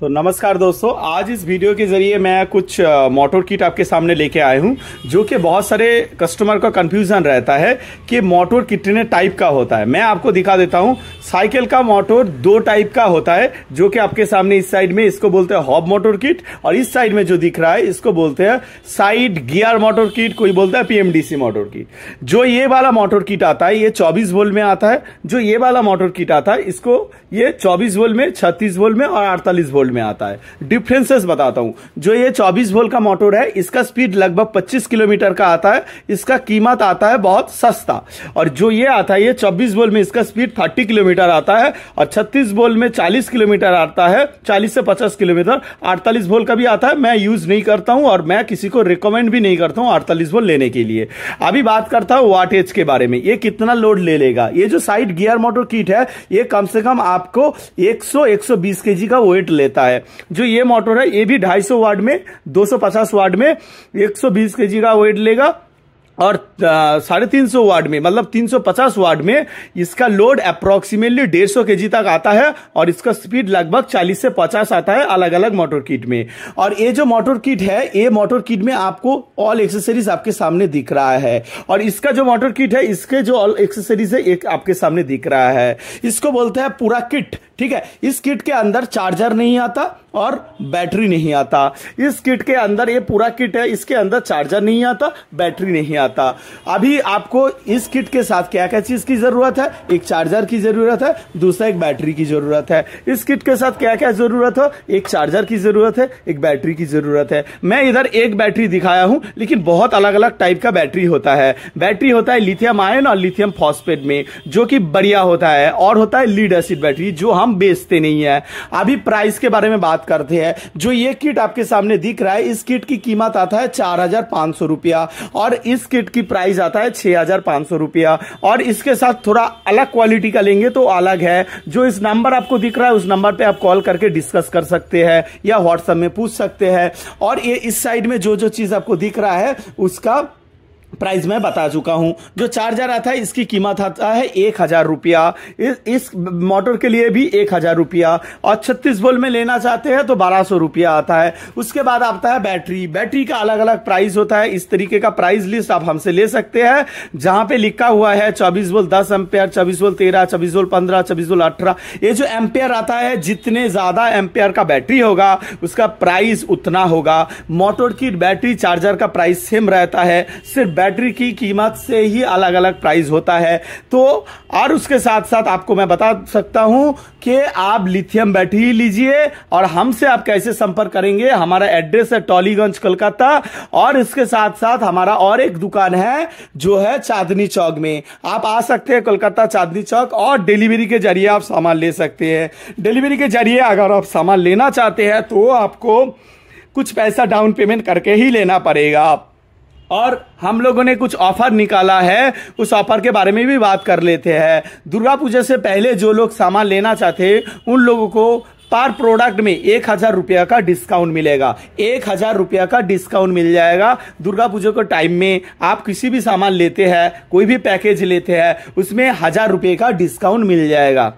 तो नमस्कार दोस्तों आज इस वीडियो के ज़रिए मैं कुछ मोटर किट आपके सामने लेके आया हूँ जो कि बहुत सारे कस्टमर का कंफ्यूजन रहता है कि मोटर कितने टाइप का होता है मैं आपको दिखा देता हूँ साइकिल का मोटर दो टाइप का होता है जो कि आपके सामने इस साइड में इसको बोलते हैं हॉब मोटर किट और इस साइड में जो दिख रहा है इसको बोलते हैं साइड गियर मोटर किट कोई बोलता है पीएमडीसी मोटर किट जो ये वाला मोटर किट आता है ये चौबीस वोल्ट में आता है जो ये वाला मोटर किट आता है इसको ये चौबीस वोल्ट में छत्तीस वोल्ट में और अड़तालीस वोल्ट वोल्ट में आता है डिफरेंसेस बताता हूं जो ये 24 वोल्ट का मोटर है इसका स्पीड लगभग 25 किलोमीटर का आता है इसका कीमत आता है बहुत सस्ता और जो ये आता है ये 24 वोल्ट में इसका स्पीड 30 किलोमीटर आता है और 36 वोल्ट में 40 किलोमीटर आता है 40 से 50 किलोमीटर 48 वोल्ट का भी आता है मैं यूज नहीं करता हूं और मैं किसी को रिकमेंड भी नहीं करता हूं अड़तालीस वोल्ट लेने के लिए अभी बात करता हूँ वाटेज के बारे में ये कितना लोड ले लेगा ये जो साइड गियर मोटर किट है ये कम से कम आपको 100 120 केजी का वेट लेता सकता है जो ये मोटर है ये भी 250 वार्ड में 250 वार्ड में 120 केजी का वेट लेगा और साढ़े तीन सौ वार्ड में मतलब 350 वार्ड में इसका लोड अप्रोक्सीमेटली डेढ़ सौ के तक आता है और इसका स्पीड लगभग 40 से 50 आता है अलग अलग मोटर किट में और ये जो मोटर किट है ये मोटर किट में आपको ऑल एक्सेसरीज आपके सामने दिख रहा है और इसका जो मोटर किट है इसके जो ऑल एक्सेसरीज है एक आपके सामने दिख रहा है इसको बोलते हैं पूरा किट ठीक है इस किट के अंदर चार्जर नहीं आता और बैटरी नहीं आता इस किट के अंदर ये पूरा किट है इसके अंदर चार्जर नहीं आता बैटरी नहीं आता अभी आपको इस किट के साथ क्या क्या चीज़ की ज़रूरत है एक चार्जर की ज़रूरत है दूसरा एक बैटरी की ज़रूरत है इस किट के साथ क्या क्या ज़रूरत हो एक चार्जर की ज़रूरत है एक बैटरी की ज़रूरत है मैं इधर एक बैटरी दिखाया हूं लेकिन बहुत अलग अलग टाइप का बैटरी होता है बैटरी होता है लिथियम आयन और लिथियम फॉस्फेट में जो कि बढ़िया होता है और होता है लीड एसिड बैटरी जो हम हम बेचते नहीं है अभी प्राइस के बारे में बात करते हैं जो ये किट आपके सामने दिख रहा है इस किट की कीमत आता है चार हजार पांच सौ रुपया और इस किट की प्राइस आता है छह हजार पांच सौ रुपया और इसके साथ थोड़ा अलग क्वालिटी का लेंगे तो अलग है जो इस नंबर आपको दिख रहा है उस नंबर पर आप कॉल करके डिस्कस कर सकते हैं या व्हाट्सएप में पूछ सकते हैं और ये इस साइड में जो जो चीज आपको दिख रहा है उसका प्राइस मैं बता चुका हूं जो चार्जर आता है इसकी कीमत आता है एक हजार रुपया इस, इस मोटर के लिए भी एक हजार रुपया और छत्तीस बोल में लेना चाहते हैं तो बारह सौ रुपया आता है उसके बाद आता है बैटरी बैटरी का अलग अलग प्राइस होता है इस तरीके का प्राइस लिस्ट आप हमसे ले सकते हैं जहां पे लिखा हुआ है चौबीस बोल दस एम्पेयर चौबीस बोल तेरह चौबीस बोल पंद्रह चौबीस बोल अठारह ये जो एम्पेयर आता है जितने ज्यादा एम्पेयर का बैटरी होगा उसका प्राइस उतना होगा मोटर की बैटरी चार्जर का प्राइस सेम रहता है सिर्फ बैटरी की कीमत से ही अलग अलग प्राइस होता है तो और उसके साथ साथ आपको मैं बता सकता हूं कि आप लिथियम बैटरी लीजिए और हमसे आप कैसे संपर्क करेंगे हमारा एड्रेस है टॉलीगंज कोलकाता और इसके साथ साथ हमारा और एक दुकान है जो है चांदनी चौक में आप आ सकते हैं कोलकाता चांदनी चौक और डिलीवरी के जरिए आप सामान ले सकते हैं डिलीवरी के जरिए अगर आप सामान लेना चाहते हैं तो आपको कुछ पैसा डाउन पेमेंट करके ही लेना पड़ेगा आप और हम लोगों ने कुछ ऑफर निकाला है उस ऑफर के बारे में भी बात कर लेते हैं दुर्गा पूजा से पहले जो लोग सामान लेना चाहते उन लोगों को पर प्रोडक्ट में एक हजार रुपया का डिस्काउंट मिलेगा एक हजार रुपया का डिस्काउंट मिल जाएगा दुर्गा पूजा के टाइम में आप किसी भी सामान लेते हैं कोई भी पैकेज लेते हैं उसमें हजार रुपये का डिस्काउंट मिल जाएगा